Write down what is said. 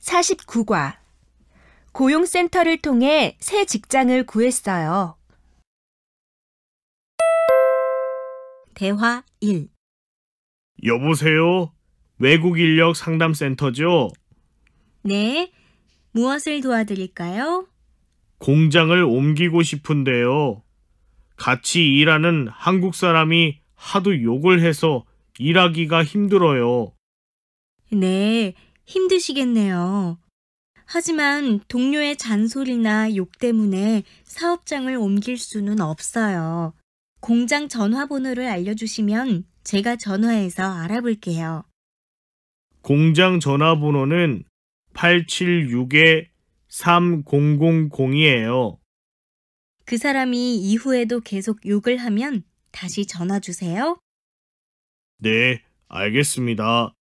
49과 고용센터를 통해 새 직장을 구했어요. 대화 1 여보세요? 외국 인력 상담센터죠? 네. 무엇을 도와드릴까요? 공장을 옮기고 싶은데요. 같이 일하는 한국 사람이 하도 욕을 해서 일하기가 힘들어요. 네. 힘드시겠네요. 하지만 동료의 잔소리나 욕 때문에 사업장을 옮길 수는 없어요. 공장 전화번호를 알려주시면 제가 전화해서 알아볼게요. 공장 전화번호는 876-3000이에요. 그 사람이 이후에도 계속 욕을 하면 다시 전화 주세요. 네, 알겠습니다.